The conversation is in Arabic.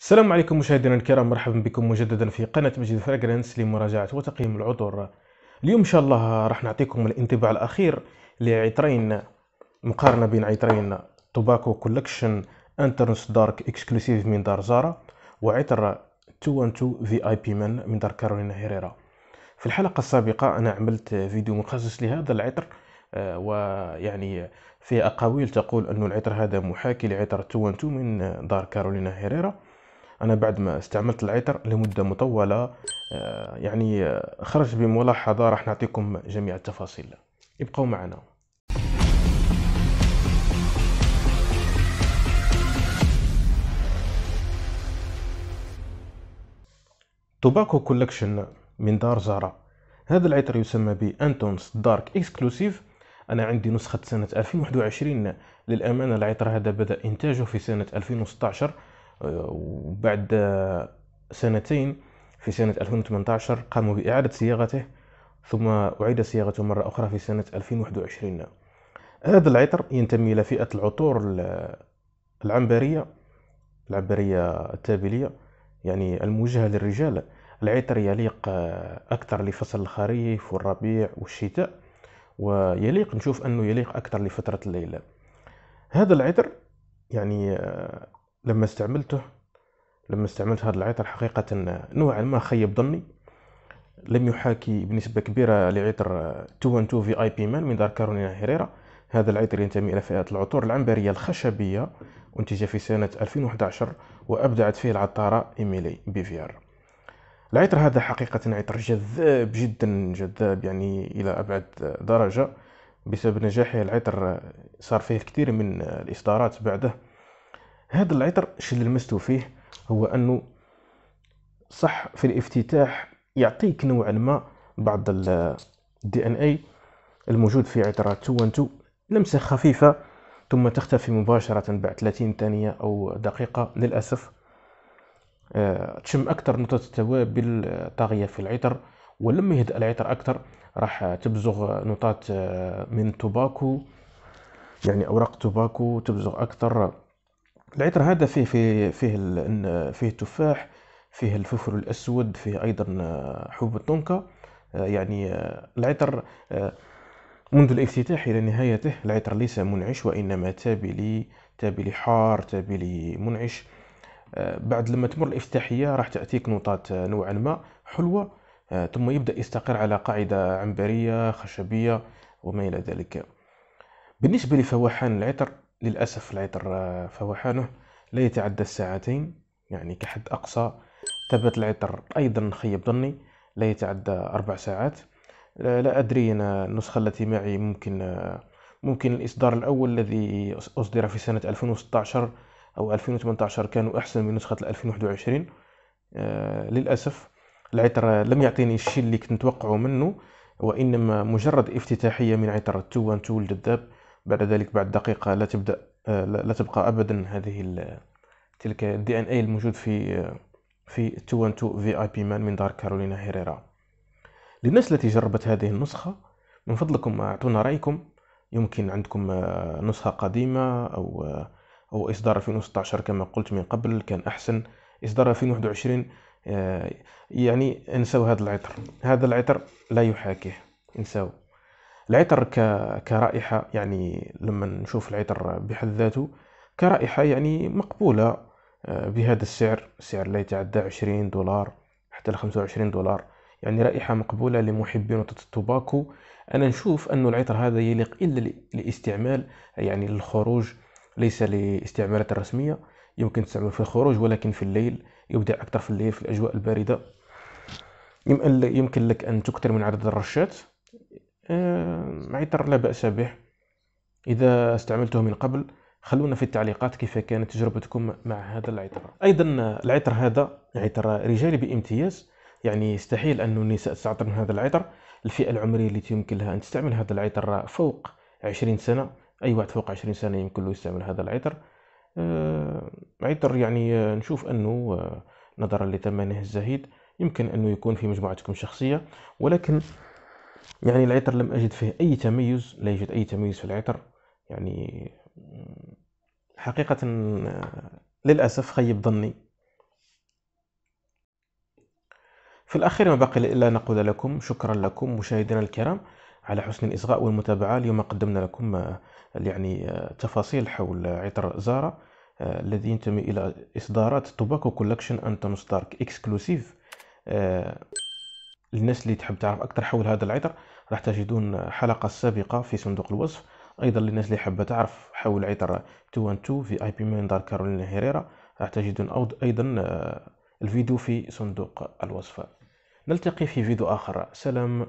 السلام عليكم مشاهدينا الكرام مرحبا بكم مجددا في قناة مجد فراغرانس لمراجعة وتقييم العطور اليوم إن شاء الله راح نعطيكم الانطباع الأخير لعطرين مقارنة بين عطرين توباكو كولكشن انترنس دارك اكسكلوسيف من دار زارا وعطر 212 في اي بي من من دار كارولينا هيريرا في الحلقة السابقة أنا عملت فيديو مخصص لهذا العطر آه، ويعني في أقاويل تقول أن العطر هذا محاكي لعطر 212 من دار كارولينا هيريرا انا بعد ما استعملت العطر لمده مطوله آه، يعني آه، خرج بملاحظه راح نعطيكم جميع التفاصيل ابقوا معنا توباكو كولكشن من دار زارا هذا العطر يسمى بانتونس دارك اكسكلوسيف انا عندي نسخه سنه 2021 للامانه العطر هذا بدا انتاجه في سنه 2016 وبعد سنتين في سنة 2018 قاموا بإعادة صياغته ثم أعيد صياغته مرة أخرى في سنة 2021 هذا العطر ينتمي إلى فئة العطور العنبرية العنبرية التابلية يعني الموجهة للرجال العطر يليق أكثر لفصل الخريف والربيع والشتاء ويليق نشوف أنه يليق أكثر لفترة الليلة هذا العطر يعني لما استعملته لما استعملت هذا العطر حقيقة نوعا ما خيب ظني لم يحاكي بنسبة كبيرة لعطر 212 في اي بي مان من دار كارولينا هيريرا هذا العطر ينتمي إلى فئة العطور العنبرية الخشبية أنتج في سنة 2011 وأبدعت فيه العطارة إيميلي بيفيار العطر هذا حقيقة عطر جذاب جدا جذاب يعني إلى أبعد درجة بسبب نجاحه العطر صار فيه كثير من الإصدارات بعده هذا العطر الشيء اللي لمسته فيه هو انه صح في الافتتاح يعطيك نوعا ما بعض الدي ان اي الموجود في عطرات تونتو لمسه خفيفه ثم تختفي مباشره بعد 30 ثانيه او دقيقه للاسف آه، تشم اكثر نقطة التوابل طاغيه في العطر ولما يهدأ العطر اكثر راح تبزغ نقطات آه، من توباكو يعني اوراق توباكو تبزغ اكثر العطر هذا فيه فيه فيه فيه التفاح فيه الفلفل الأسود فيه أيضا آه، حبوب التونكا آه، يعني آه، العطر منذ الافتتاح إلى نهايته العطر ليس منعش وإنما تابلي تابلي حار تابلي منعش بعد لما تمر الافتتاحية راح تأتيك نوطات نوعا ما حلوة ثم يبدأ يستقر على قاعدة عنبرية خشبية وما إلى ذلك بالنسبة لفواحان العطر للأسف العطر آه، فوحانه لا يتعدى الساعتين يعني كحد أقصى ثبت العطر أيضا خيب ظني لا يتعدى أربع ساعات لا أدري أنا النسخة التي معي ممكن آه، ممكن الإصدار الأول الذي أصدر في سنة 2016 أو 2018 كانوا أحسن من نسخة 2021 آه، للأسف العطر لم يعطيني الشيء اللي كنت نتوقعه منه وإنما مجرد افتتاحية من عطر التوان تول جذاب بعد ذلك بعد دقيقة لا تبدأ آه، لا تبقى أبدا هذه تلك الدي ان اي الموجود في آه، في 212 في اي بي مان من دار كارولينا هيريرا للناس التي جربت هذه النسخة من فضلكم أعطونا رأيكم يمكن عندكم آه، نسخة قديمة أو أو إصدار 2016 كما قلت من قبل كان أحسن إصدار 2021 يعني انساو هذا العطر هذا العطر لا يحاكيه انسوا العطر كرائحة يعني لما نشوف العطر بحد ذاته كرائحة يعني مقبولة آه، بهذا السعر سعر لا يتعدى عشرين دولار حتى لخمسة وعشرين دولار يعني رائحة مقبولة لمحبي نوتة التوباكو أنا نشوف أن العطر هذا يليق إلا لاستعمال يعني للخروج ليس لاستعمالات الرسمية يمكن تستعمله في الخروج ولكن في الليل يبدع أكثر في الليل في الأجواء الباردة يمكن لك أن تكثر من عدد الرشات معطر لا بأس به إذا استعملته من قبل خلونا في التعليقات كيف كانت تجربتكم مع هذا العطر أيضا العطر هذا عطر رجالي بامتياز يعني يستحيل أن النساء تستعطر من هذا العطر الفئة العمرية التي يمكن لها أن تستعمل هذا العطر فوق 20 سنة أي واحد فوق 20 سنة يمكن له يستعمل هذا العطر عطر يعني نشوف أنه آه، نظرا لثمنه الزهيد يمكن أنه يكون في مجموعتكم الشخصية ولكن يعني العطر لم أجد فيه أي تميز لا يوجد أي تميز في العطر يعني حقيقة للأسف خيب ظني في الأخير ما بقي إلا نقول لكم شكرا لكم مشاهدينا الكرام على حسن الإصغاء والمتابعة اليوم قدمنا لكم يعني تفاصيل حول عطر زارا الذي ينتمي إلى إصدارات توباكو كولكشن أنتون ستارك إكسكلوسيف للناس اللي تحب تعرف أكثر حول هذا العطر راح تجدون حلقة سابقة في صندوق الوصف أيضا للناس اللي حابة تعرف حول عطر 212 في اي بي من دار كارولينا هيريرا راح تجدون أيضا آه، الفيديو في صندوق الوصف نلتقي في فيديو آخر سلام